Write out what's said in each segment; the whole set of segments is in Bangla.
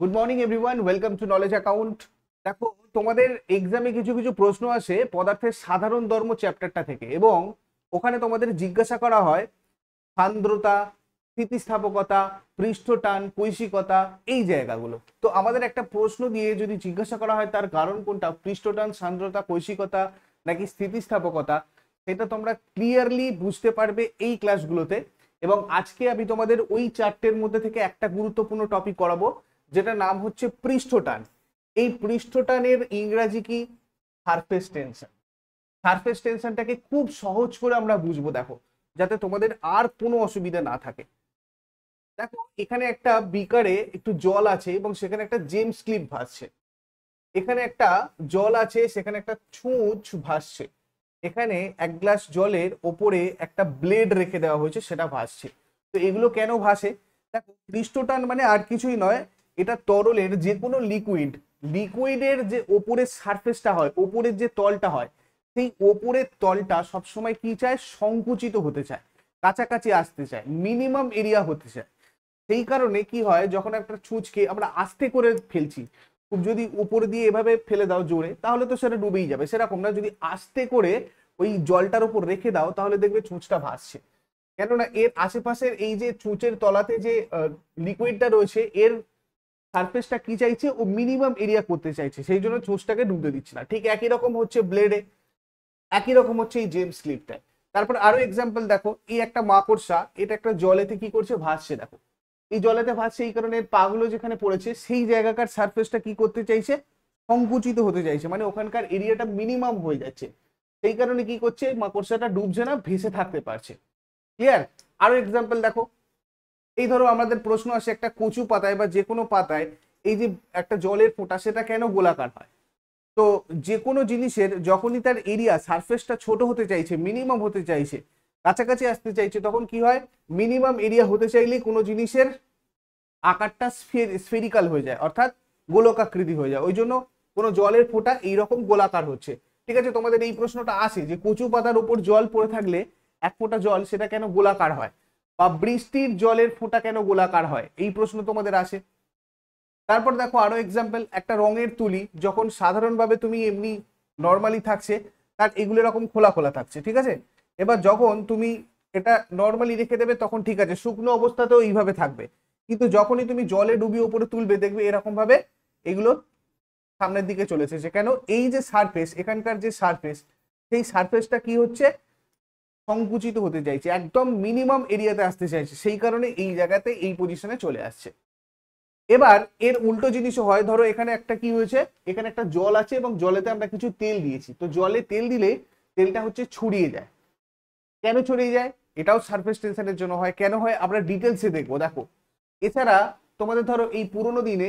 good morning everyone welcome to knowledge account দেখো তোমাদের এক্সামে কিছু কিছু প্রশ্ন আসে পদার্থের সাধারণ ধর্ম চ্যাপ্টারটা থেকে এবং ওখানে তোমাদের জিজ্ঞাসা করা হয় সান্দ্রতা স্থিতিস্থাপকতা পৃষ্ঠটান কৈশিকতা এই জায়গাগুলো তো আমাদের একটা প্রশ্ন দিয়ে যদি জিজ্ঞাসা করা হয় তার কারণ কোনটা পৃষ্ঠটান সান্দ্রতা কৈশিকতা নাকি স্থিতিস্থাপকতা সেটা তোমরা ক্লিয়ারলি বুঝতে পারবে এই ক্লাসগুলোতে এবং আজকে আমি তোমাদের ওই চারটের মধ্যে থেকে একটা গুরুত্বপূর্ণ টপিক করাবো যেটা নাম হচ্ছে পৃষ্ঠটান এই পৃষ্ঠটানের ইংরাজি কি সার্ফেস টেনশন সারফেস টেনশনটাকে খুব সহজ করে আমরা বুঝবো দেখো যাতে তোমাদের আর কোনো অসুবিধা না থাকে দেখো এখানে একটা বিকারে একটু জল আছে এবং সেখানে একটা জেমস ক্লিপ ভাসছে এখানে একটা জল আছে সেখানে একটা ছুঁচ ভাসছে এখানে এক গ্লাস জলের ওপরে একটা ব্লেড রেখে দেওয়া হয়েছে সেটা ভাসছে তো এগুলো কেন ভাসে দেখো পৃষ্ঠটান মানে আর কিছুই নয় এটা তরলের যে কোনো লিকুইড লিকুইডের যে ওপরের সারফেসটা হয় ওপরের যে তলটা হয় সেই ওপরের তলটা সবসময় কি চায় সংকুচিত হতে চায় কাছাকাছি আসতে চায় মিনিমাম এরিয়া হতে চায় সেই কারণে কি হয় যখন একটা ছুঁচকে আমরা আস্তে করে ফেলছি খুব যদি উপরে দিয়ে এভাবে ফেলে দাও জোরে তাহলে তো সেটা ডুবেই যাবে সেরকম না যদি আস্তে করে ওই জলটার উপর রেখে দাও তাহলে দেখবে ছুঁচটা ভাসছে কেননা এর আশেপাশের এই যে ছুঁচের তলাতে যে লিকুইডটা রয়েছে এর সারফেসটা কি চাইছে ও মিনিমাম এরিয়া করতে চাইছে সেই জন্য চোঁচটাকে ডুবতে দিচ্ছে না ঠিক একই রকম হচ্ছে ব্লেডে একই রকম হচ্ছে এই জেমস স্লিপটায় তারপর আরো এক্সাম্পল দেখো এই একটা মাকড়সা এটা একটা জলেতে কি করছে ভাসছে দেখো এই জলেতে ভাসছে এই কারণে পাগুলো যেখানে পড়েছে সেই জায়গাকার সারফেসটা কি করতে চাইছে সংকুচিত হতে চাইছে মানে ওখানকার এরিয়াটা মিনিমাম হয়ে যাচ্ছে সেই কারণে কি করছে মাকড়সাটা ডুবছে না ভেসে থাকতে পারছে ক্লিয়ার আরো এক্সাম্পল দেখো এই ধরো আমাদের প্রশ্ন আসে একটা কচু পাতায় বা যে কোনো পাতায় এই যে একটা জলের ফোঁটা সেটা কেন গোলাকার হয় তো যে কোনো জিনিসের যখনই তার এরিয়া সারফেসটা ছোট হতে চাইছে মিনিমাম হতে চাইছে কাছাকাছি আসতে চাইছে তখন কি হয় মিনিমাম এরিয়া হতে চাইলে কোনো জিনিসের আকারটা স্ফেরিক্যাল হয়ে যায় অর্থাৎ গোলকাকৃতি হয়ে যায় ওই জন্য কোনো জলের ফোঁটা এইরকম গোলাকার হচ্ছে ঠিক আছে তোমাদের এই প্রশ্নটা আসে যে কচু পাতার উপর জল পড়ে থাকলে এক ফোঁটা জল সেটা কেন গোলাকার হয় বা বৃষ্টির জলের ফোঁটা কেন গোলাকার হয় এই প্রশ্ন তোমাদের আসে তারপর দেখো আরো এক্সাম্পল একটা রঙের তুলি যখন সাধারণভাবে তুমি এমনি নর্মালি থাকছে তার এগুলো এরকম খোলা খোলা থাকছে ঠিক আছে এবার যখন তুমি এটা নর্মালি রেখে দেবে তখন ঠিক আছে শুকনো অবস্থাতেও এইভাবে থাকবে কিন্তু যখনই তুমি জলে ডুবিয়ে উপরে তুলবে দেখবে এরকমভাবে এগুলো সামনের দিকে চলেছে যে কেন এই যে সারফেস এখানকার যে সারফেস সেই সারফেসটা কি হচ্ছে সংকুচিত হতে চাইছে একদম মিনিমাম এরিয়াতে আসতে চাইছে সেই কারণে এই জায়গাতে এই পজিশনে চলে আসছে এবার এর উল্টো জিনিসও হয় ধরো এখানে একটা কি হয়েছে এখানে একটা জল আছে এবং জলেতে আমরা কিছু তেল দিয়েছি তো জলে তেল দিলে তেলটা হচ্ছে ছড়িয়ে যায় কেন ছড়িয়ে যায় এটাও সারফেস টেনশনের জন্য হয় কেন হয় আমরা ডিটেলসে দেখবো দেখো এছাড়া তোমাদের ধরো এই পুরোনো দিনে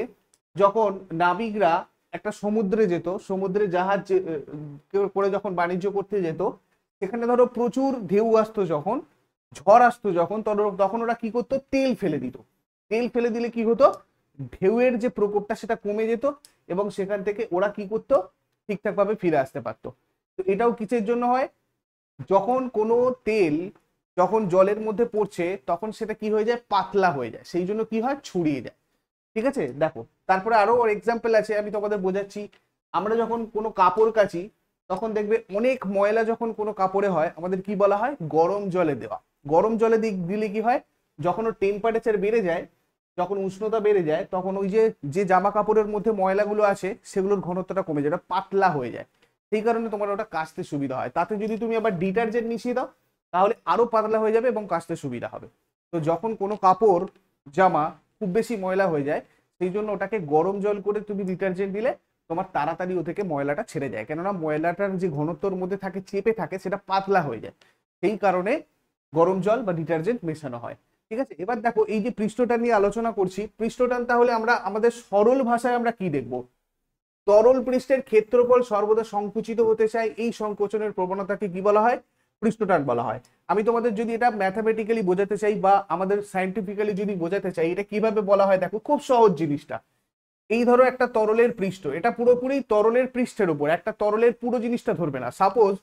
যখন নাবিকরা একটা সমুদ্রে যেত সমুদ্রে জাহাজ করে যখন বাণিজ্য করতে যেত সেখানে ধরো প্রচুর ঢেউ আসতো যখন ঝড় আসতো যখন তখন ওরা কি করতো তেল ফেলে দিত তেল ফেলে দিলে কি হতো ঢেউয়ের যে প্রকোপটা সেটা কমে যেত এবং সেখান থেকে ওরা কি করতো ঠিকঠাকভাবে ফিরে আসতে পারতো তো এটাও কিসের জন্য হয় যখন কোনো তেল যখন জলের মধ্যে পড়ছে তখন সেটা কি হয়ে যায় পাতলা হয়ে যায় সেই জন্য কি হয় ছড়িয়ে যায় ঠিক আছে দেখো তারপরে আরো এক্সাম্পল আছে আমি তোমাদের বোঝাচ্ছি আমরা যখন কোনো কাপড় কাচি তখন দেখবে অনেক ময়লা যখন কোনো কাপড়ে হয় আমাদের কি বলা হয় গরম জলে দেওয়া গরম জলে দিলে কি হয় যখন ওর টেম্পারেচার বেড়ে যায় যখন উষ্ণতা বেড়ে যায় তখন ওই যে যে জামা কাপড়ের মধ্যে ময়লাগুলো আছে সেগুলোর ঘনত্বটা কমে যায় ওটা পাতলা হয়ে যায় সেই কারণে তোমার ওটা কাচতে সুবিধা হয় তাতে যদি তুমি আবার ডিটারজেন্ট মিশিয়ে দাও তাহলে আরও পাতলা হয়ে যাবে এবং কাচতে সুবিধা হবে তো যখন কোনো কাপড় জামা খুব বেশি ময়লা হয়ে যায় সেই জন্য ওটাকে গরম জল করে তুমি ডিটারজেন্ট দিলে তোমার তাড়াতাড়ি ও থেকে ময়লাটা ছেড়ে যায় কেননা ময়লাটার যে ঘনত্বর মধ্যে থাকে চেপে থাকে সেটা পাতলা হয়ে যায় সেই কারণে গরম জল বা ডিটারজেন্ট মেশানো হয় ঠিক আছে এবার দেখো এই যে পৃষ্ঠটা নিয়ে আলোচনা করছি পৃষ্ঠটান তাহলে আমরা আমাদের সরল ভাষায় আমরা কি দেখব তরল পৃষ্ঠের ক্ষেত্রফল সর্বদা সংকুচিত হতে চায় এই সংকোচনের প্রবণতাকে কি বলা হয় পৃষ্ঠটান বলা হয় আমি তোমাদের যদি এটা ম্যাথামেটিক্যালি বোঝাতে চাই বা আমাদের সাইন্টিফিক্যালি যদি বোঝাতে চাই এটা কিভাবে বলা হয় দেখো খুব সহজ জিনিসটা এই ধরো একটা তরলের পৃষ্ঠ এটা পুরোপুরি তরলের পৃষ্ঠের উপর একটা তরলের পুরো জিনিসটা ধরবে না সাপোজ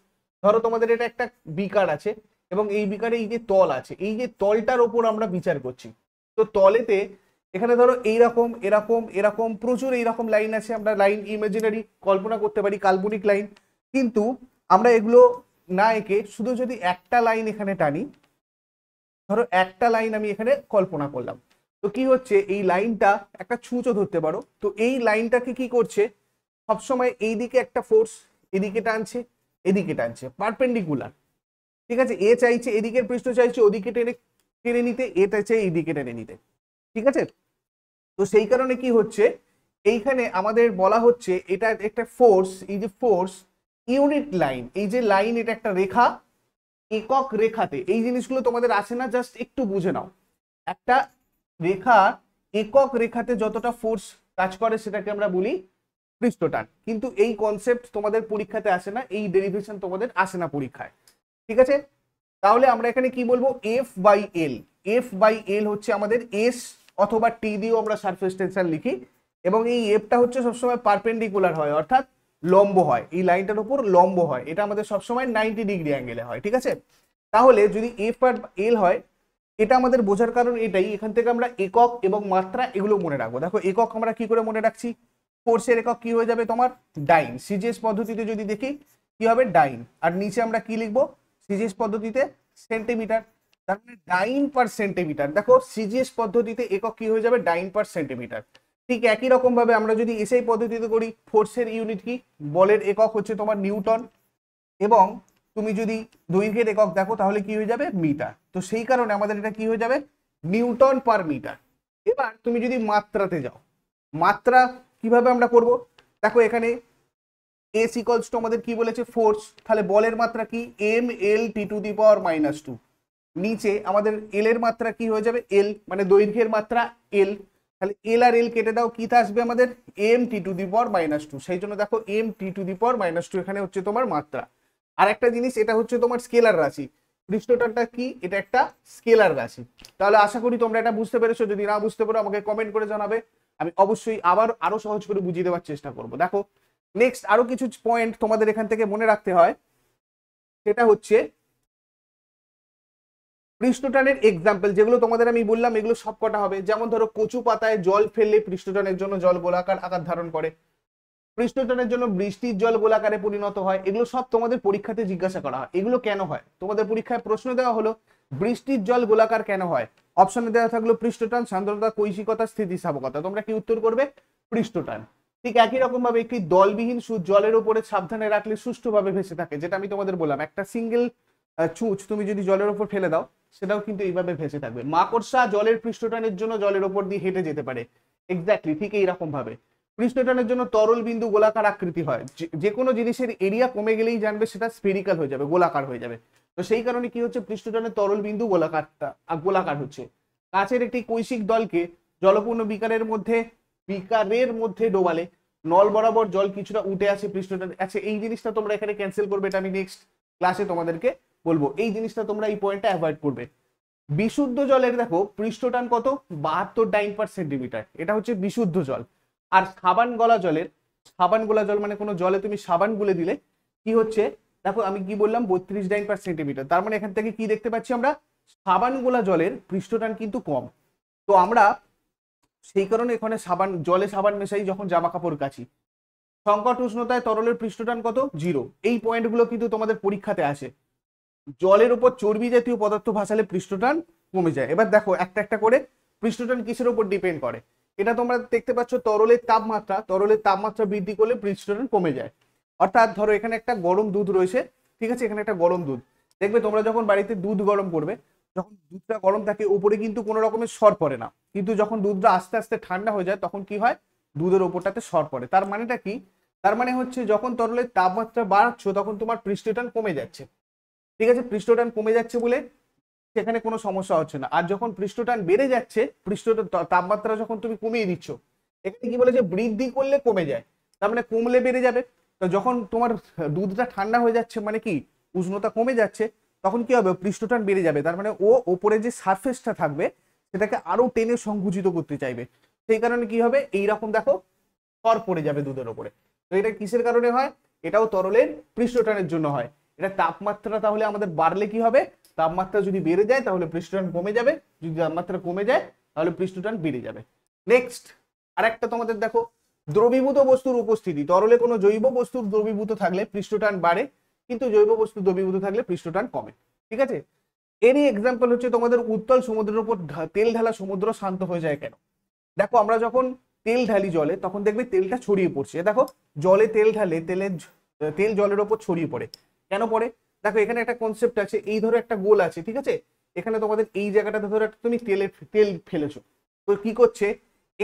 ধরো তোমাদের এটা একটা বিকার আছে এবং এই বিকারে এই যে তল আছে এই যে তলটার ওপর আমরা বিচার করছি তো তলেতে এখানে ধরো এইরকম এরকম এরকম প্রচুর এইরকম লাইন আছে আমরা লাইন ইমাজিনারি কল্পনা করতে পারি কাল্পনিক লাইন কিন্তু আমরা এগুলো না এঁকে শুধু যদি একটা লাইন এখানে টানি ধরো একটা লাইন আমি এখানে কল্পনা করলাম তো কি হচ্ছে এই লাইনটা একটা ছুঁচো ধরতে পারো তো এই লাইনটাকে কি করছে সবসময় এই দিকে একটা ফোর্স এদিকে টানছে এদিকে টানছে পারপেন্ডিকুলার ঠিক আছে এ চাইছে এদিকের পৃষ্ঠ চাইছে ওদিকে টেনে টেনে নিতে এ চাইছে এদিকে টেনে নিতে ঠিক আছে তো সেই কারণে কি হচ্ছে এইখানে আমাদের বলা হচ্ছে এটা একটা ফোর্স এই যে ফোর্স ইউনিট লাইন এই যে লাইন এটা একটা রেখা একক রেখাতে এই জিনিসগুলো তোমাদের আসে না জাস্ট একটু বুঝে নাও একটা রেখা একক রেখাতে যতটা ফোর্স কাজ করে সেটাকে আমরা বলি পৃষ্ঠটান কিন্তু এই কনসেপ্ট তোমাদের পরীক্ষাতে আসে না এই ডেরিভেশন তোমাদের আসে না পরীক্ষায় ঠিক আছে তাহলে আমরা এখানে কি বলবো F by L F by L হচ্ছে আমাদের এস অথবা টি দিয়েও আমরা সারফেস টেনশন লিখি এবং এই এফটা হচ্ছে সবসময় পারপেন্ডিকুলার হয় অর্থাৎ লম্ব হয় এই লাইনটার উপর লম্ব হয় এটা আমাদের সবসময় নাইনটি ডিগ্রি অ্যাঙ্গেলে হয় ঠিক আছে তাহলে যদি এফ আর এল হয় এটা আমাদের বোঝার কারণ এটাই এখান থেকে আমরা একক এবং মাত্রা এগুলো মনে রাখবো দেখো একক আমরা কি করে মনে রাখছি কোর্সের একক কি হয়ে যাবে তোমার ডাইন সিজিএস পদ্ধতিতে যদি দেখি কি হবে ডাইন আর নিচে আমরা কি লিখবো সিজিএস পদ্ধতিতে সেন্টিমিটার তার মানে ডাইন পার সেন্টিমিটার দেখো সিজিএস পদ্ধতিতে একক কি হয়ে যাবে ডাইন পার সেন্টিমিটার ঠিক একই রকম ভাবে আমরা যদি এসআই পদ্ধতিতে করি ফোর্সের ইউনিট কি বলের একক হচ্ছে তোমার নিউটন এবং তুমি যদি দৈর্ঘ্যের একক দেখো তাহলে কি হয়ে যাবে মিটার তো সেই কারণে আমাদের এটা কি হয়ে যাবে নিউটন পার মিটার এবার তুমি যদি মাত্রাতে যাও মাত্রা কিভাবে আমরা করব দেখো এখানে এস ইকলস টু আমাদের কি বলেছে ফোর্স তাহলে বলের মাত্রা কি M L T to the power minus two নিচে আমাদের এল এর মাত্রা কি হয়ে যাবে এল মানে দৈর্ঘ্যের মাত্রা এল তাহলে এল আর এল কেটে দাও কি আসবে আমাদের M T to the power minus two সেই জন্য দেখো M T to the power minus two এখানে হচ্ছে তোমার মাত্রা আর একটা জিনিস এটা হচ্ছে তোমার স্কেলার রাশি পৃষ্ঠটাটা কি এটা একটা স্কেলার রাশি তাহলে আশা করি তোমরা এটা বুঝতে পেরেছো যদি না বুঝতে পারো আমাকে কমেন্ট করে জানাবে আমি অবশ্যই আবার আরো সহজ করে বুঝিয়ে দেওয়ার চেষ্টা করব দেখো নেক্সট আরো কিছু পয়েন্ট তোমাদের এখান থেকে মনে রাখতে হয় সেটা হচ্ছে পৃষ্ঠটানের এক্সাম্পল যেগুলো তোমাদের আমি বললাম এগুলো সবকটা হবে যেমন ধরো কচু পাতায় জল ফেললে পৃষ্ঠটানের জন্য জল গোলাকার আকার ধারণ করে পৃষ্ঠটানের জন্য বৃষ্টির জল গোলাকারে পরিণত হয় এগুলো সব তোমাদের পরীক্ষাতে জিজ্ঞাসা করা হয় এগুলো কেন হয় তোমাদের পরীক্ষায় প্রশ্ন দেওয়া হলো বৃষ্টির জল গোলাকার কেন হয় অপশনে দেওয়া থাকলো পৃষ্ঠটান সান্দ্রতা কৈশিকতা স্থিতিস্থাপকতা তোমরা কি উত্তর করবে পৃষ্ঠটান ঠিক একই রকম ভাবে একটি দলবিহীন সুচ জলের উপরে সাবধানে রাখলে সুষ্ঠুভাবে ভেসে থাকে যেটা আমি তোমাদের বললাম একটা সিঙ্গেল ছুঁচ তুমি যদি জলের উপর ফেলে দাও সেটাও কিন্তু এইভাবে ভেসে থাকবে মাকড়সা জলের পৃষ্ঠটানের জন্য জলের উপর দিয়ে হেঁটে যেতে পারে এক্স্যাক্টলি ঠিক এইরকম ভাবে পৃষ্ঠটানের জন্য তরল বিন্দু গোলাকার আকৃতি হয় যে কোনো জিনিসের এরিয়া কমে গেলেই জানবে সেটা স্পেরিক্যাল হয়ে যাবে গোলাকার হয়ে যাবে তো সেই কারণে কি হচ্ছে পৃষ্ঠটানের তরল বিন্দু গোলাকারটা গোলাকার হচ্ছে কাছের একটি কৈশিক দলকে জলপূর্ণ বিকারের মধ্যে বিকারের মধ্যে ডোবালে নল বরাবর জল কিছুটা উঠে আসে পৃষ্ঠটান আচ্ছা এই জিনিসটা তোমরা এখানে ক্যান্সেল করবে এটা আমি নেক্সট ক্লাসে তোমাদেরকে বলবো এই জিনিসটা তোমরা এই পয়েন্টটা অ্যাভয়েড করবে বিশুদ্ধ জলের দেখো পৃষ্ঠটান কত বাহাত্তর ডাইন পার সেন্টিমিটার এটা হচ্ছে বিশুদ্ধ জল আর সাবান গলা জলের সাবান গোলা জল মানে কোনো জলে তুমি সাবান গুলে দিলে কি হচ্ছে দেখো আমি কি বললাম বত্রিশ ডাইন পার সেন্টিমিটার তার মানে এখান থেকে কি দেখতে পাচ্ছি আমরা সাবান গোলা জলের পৃষ্ঠটান কিন্তু কম তো আমরা সেই কারণে এখানে সাবান জলে সাবান মেশাই যখন জামা কাপড় কাচি সংকট উষ্ণতায় তরলের পৃষ্ঠটান কত জিরো এই পয়েন্টগুলো কিন্তু তোমাদের পরীক্ষাতে আসে জলের উপর চর্বি জাতীয় পদার্থ ভাসালে পৃষ্ঠটান কমে যায় এবার দেখো একটা একটা করে পৃষ্ঠটান কিসের উপর ডিপেন্ড করে এটা তোমরা দেখতে পাচ্ছ তরলের তাপমাত্রা তরলের তাপমাত্রা বৃদ্ধি করলে পৃষ্ঠরণ কমে যায় অর্থাৎ ধরো এখানে একটা গরম দুধ রয়েছে ঠিক আছে এখানে একটা গরম দুধ দেখবে তোমরা যখন বাড়িতে দুধ গরম করবে যখন দুধটা গরম থাকে উপরে কিন্তু কোনো রকমের সর পড়ে না কিন্তু যখন দুধটা আস্তে আস্তে ঠান্ডা হয়ে যায় তখন কি হয় দুধের ওপরটাতে সর পড়ে তার মানেটা কি তার মানে হচ্ছে যখন তরলের তাপমাত্রা বাড়াচ্ছ তখন তোমার পৃষ্ঠটান কমে যাচ্ছে ঠিক আছে পৃষ্ঠটান কমে যাচ্ছে বলে সেখানে কোনো সমস্যা হচ্ছে না আর যখন পৃষ্ঠটান বেড়ে যাচ্ছে পৃষ্ঠটার তাপমাত্রা যখন তুমি কমিয়ে দিচ্ছ এখানে কি বলে যে বৃদ্ধি করলে কমে যায় তার মানে কমলে বেড়ে যাবে তো যখন তোমার দুধটা ঠান্ডা হয়ে যাচ্ছে মানে কি উষ্ণতা কমে যাচ্ছে তখন কি হবে পৃষ্ঠটান বেড়ে যাবে তার মানে ও ওপরে যে সারফেসটা থাকবে সেটাকে আরো টেনে সংকুচিত করতে চাইবে সেই কারণে কি হবে এইরকম দেখো কর পড়ে যাবে দুধের ওপরে তো এটা কিসের কারণে হয় এটাও তরলের পৃষ্ঠটানের জন্য হয় এটা তাপমাত্রা তাহলে আমাদের বাড়লে কি হবে তাপমাত্রা যদি বেড়ে যায় তাহলে পৃষ্ঠটান কমে যাবে যদি তাপমাত্রা কমে যায় তাহলে পৃষ্ঠটান বেড়ে যাবে নেক্সট আরেকটা তোমাদের দেখো দ্রবীভূত বস্তুর উপস্থিতি তরলে কোনো জৈব বস্তুর দ্রবীভূত থাকলে পৃষ্ঠটান বাড়ে কিন্তু জৈব বস্তু দ্রবীভূত থাকলে পৃষ্ঠটান কমে ঠিক আছে এরই এক্সাম্পল হচ্ছে তোমাদের উত্তল সমুদ্রের উপর তেল ঢালা সমুদ্র শান্ত হয়ে যায় কেন দেখো আমরা যখন তেল ঢালি জলে তখন দেখবে তেলটা ছড়িয়ে পড়ছে দেখো জলে তেল ঢালে তেলের তেল জলের উপর ছড়িয়ে পড়ে কেন পড়ে দেখো এখানে একটা কনসেপ্ট আছে এই ধরো একটা গোল আছে ঠিক আছে এখানে তোমাদের এই জায়গাটাতে ধরো একটা তুমি তেলে তেল ফেলেছো তো কি করছে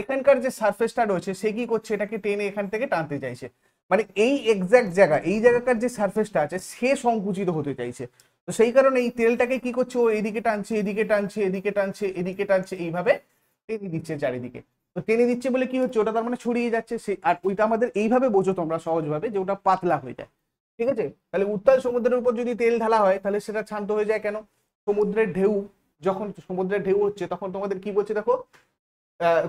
এখানকার যে সারফেসটা রয়েছে সে কি করছে এটাকে টেনে এখান থেকে টানতে চাইছে মানে এই এক্স্যাক্ট জায়গা এই জায়গাকার যে সারফেসটা আছে সে সংকুচিত হতে চাইছে তো সেই কারণে এই তেলটাকে কি করছে ও এদিকে টানছে এদিকে টানছে এদিকে টানছে এদিকে টানছে এইভাবে টেনে দিচ্ছে চারিদিকে তো টেনে দিচ্ছে বলে কি হচ্ছে ওটা তার মানে ছড়িয়ে যাচ্ছে সে আর ওইটা আমাদের এইভাবে বোঝো তোমরা সহজভাবে যে ওটা পাতলা হয়ে যায় ঠিক আছে তাহলে উত্তাল সমুদ্রের উপর যদি তেল ঢালা হয় তাহলে সেটা শান্ত হয়ে যায় কেন সমুদ্রের ঢেউ যখন সমুদ্রের ঢেউ হচ্ছে তখন তোমাদের কি বলছে দেখো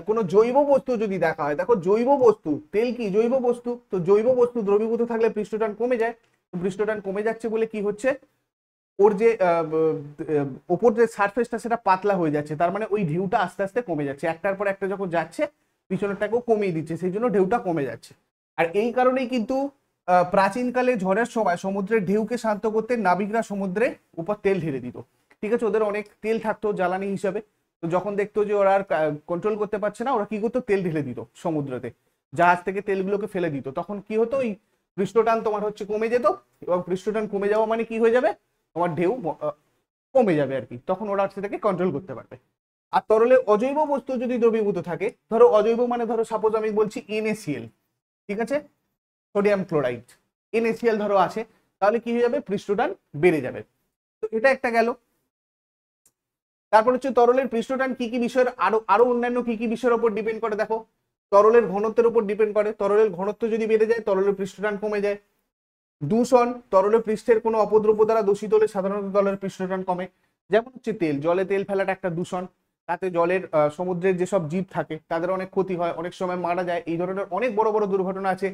কোনো জৈব বস্তু যদি দেখা হয় দেখো জৈব বস্তু তেল কি জৈব বস্তু তো জৈব বস্তু দ্রবীভূত থাকলে পৃষ্ঠটান কমে যায় পৃষ্ঠটান কমে যাচ্ছে বলে কি হচ্ছে ওর যে ওপর যে সারফেসটা সেটা পাতলা হয়ে যাচ্ছে তার মানে ওই ঢেউটা আস্তে আস্তে কমে যাচ্ছে একটার পর একটা যখন যাচ্ছে পিছনেরটাকেও কমিয়ে দিচ্ছে সেই জন্য ঢেউটা কমে যাচ্ছে আর এই কারণেই কিন্তু প্রাচীনকালে ঝড়ের সময় সমুদ্রের ঢেউকে শান্ত করতে নাবিকরা সমুদ্রে উপর তেল ঢেলে দিত ঠিক আছে ওদের অনেক তেল থাকতো জ্বালানি হিসাবে তো যখন দেখতো যে ওরা আর কন্ট্রোল করতে পারছে না ওরা কি করতো তেল ঢেলে দিত সমুদ্রতে জাহাজ থেকে তেলগুলোকে ফেলে দিত তখন কি হতো ওই পৃষ্ঠটান তোমার হচ্ছে কমে যেত এবং পৃষ্ঠটান কমে যাওয়া মানে কি হয়ে যাবে তোমার ঢেউ কমে যাবে আর কি তখন ওরা সেটাকে কন্ট্রোল করতে পারবে আর তরলে অজৈব বস্তু যদি দ্রবীভূত থাকে ধরো অজৈব মানে ধরো সাপোজ আমি বলছি এনএসিএল ঠিক আছে সোডিয়াম ক্লোরাইড এনএসিএল ধরো আছে তাহলে কি হয়ে যাবে পৃষ্ঠটান বেড়ে যাবে তো এটা একটা গেল তারপর হচ্ছে তরলের পৃষ্ঠটান কি কি বিষয়ের আরো আরো অন্যান্য কি কি বিষয়ের উপর ডিপেন্ড করে দেখো তরলের ঘনত্বের উপর ডিপেন্ড করে তরলের ঘনত্ব যদি বেড়ে যায় তরলের পৃষ্ঠটান কমে যায় দূষণ তরলের পৃষ্ঠের কোনো অপদ্রব্য দ্বারা দূষিত হলে সাধারণত তরলের পৃষ্ঠটান কমে যেমন হচ্ছে তেল জলে তেল ফেলাটা একটা দূষণ তাতে জলের সমুদ্রের যেসব জীব থাকে তাদের অনেক ক্ষতি হয় অনেক সময় মারা যায় এই ধরনের অনেক বড় বড় দুর্ঘটনা আছে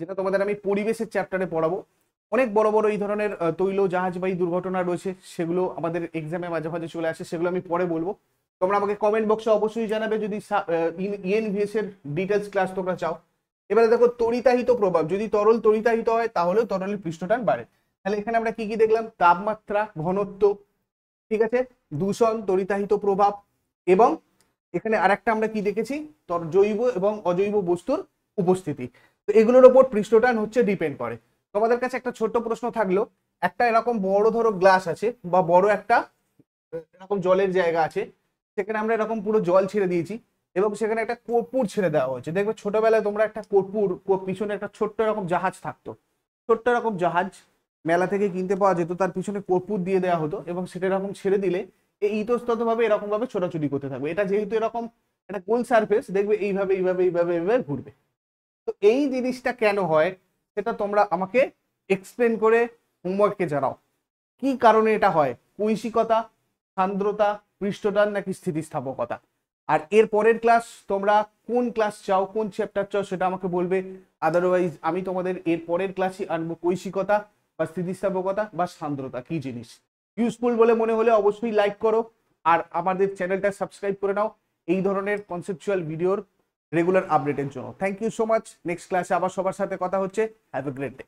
যেটা তোমাদের আমি পরিবেশের চ্যাপ্টারে পড়াবো অনেক বড় বড় এই ধরনের তৈল জাহাজবাহী দুর্ঘটনা রয়েছে সেগুলো আমাদের এক্সামে মাঝে মাঝে চলে আসে সেগুলো আমি পরে বলবো তোমরা আমাকে কমেন্ট বক্সে অবশ্যই জানাবে যদি ইএনভিএস এর ডিটেলস ক্লাস তোমরা চাও এবারে দেখো তরিতাহিত প্রভাব যদি তরল তরিতাহিত হয় তাহলেও তরলের পৃষ্ঠটান বাড়ে তাহলে এখানে আমরা কি কি দেখলাম তাপমাত্রা ঘনত্ব ঠিক আছে দূষণ তরিতাহিত প্রভাব এবং এখানে আরেকটা আমরা কি দেখেছি জৈব এবং অজৈব বস্তুর উপস্থিতি তো এগুলোর ওপর পৃষ্ঠটান হচ্ছে ডিপেন্ড করে তোমাদের কাছে একটা ছোট প্রশ্ন থাকলো একটা এরকম বড় ধরো গ্লাস আছে বা বড় একটা এরকম জলের জায়গা আছে সেখানে আমরা এরকম পুরো জল ছেড়ে দিয়েছি এবং সেখানে একটা কর্পুর ছেড়ে দেওয়া হয়েছে দেখবে ছোটবেলায় তোমরা একটা কর্পুর পিছনে একটা ছোট্ট এরকম জাহাজ থাকতো ছোট্ট এরকম জাহাজ মেলা থেকে কিনতে পাওয়া যেত তার পিছনে কর্পুর দিয়ে দেওয়া হতো এবং সেটা এরকম ছেড়ে দিলে এই ইতস্তত ভাবে এরকম ভাবে ছোটাছুটি করতে থাকবে এটা যেহেতু এরকম একটা গোল সার্ফেস দেখবে এইভাবে এইভাবে এইভাবে এইভাবে ঘুরবে তো এই জিনিসটা কেন হয় সেটা তোমরা আমাকে এক্সপ্লেন করে হোমওয়ার্কে জানাও কি কারণে এটা হয় কৈশিকতা সান্দ্রতা পৃষ্ঠটান নাকি স্থিতিস্থাপকতা আর এর পরের ক্লাস তোমরা কোন ক্লাস চাও কোন চ্যাপ্টার চাও সেটা আমাকে বলবে আদারওয়াইজ আমি তোমাদের এর পরের ক্লাসই আনবো কৈশিকতা বা স্থিতিস্থাপকতা বা সান্দ্রতা কি জিনিস ইউজফুল বলে মনে হলে অবশ্যই লাইক করো আর আমাদের চ্যানেলটা সাবস্ক্রাইব করে নাও এই ধরনের কনসেপচুয়াল ভিডিওর রেগুলার আপডেটের জন্য thank you so much next ক্লাসে আবার সবার সাথে কথা হচ্ছে হ্যাভ এ গ্রেট ডে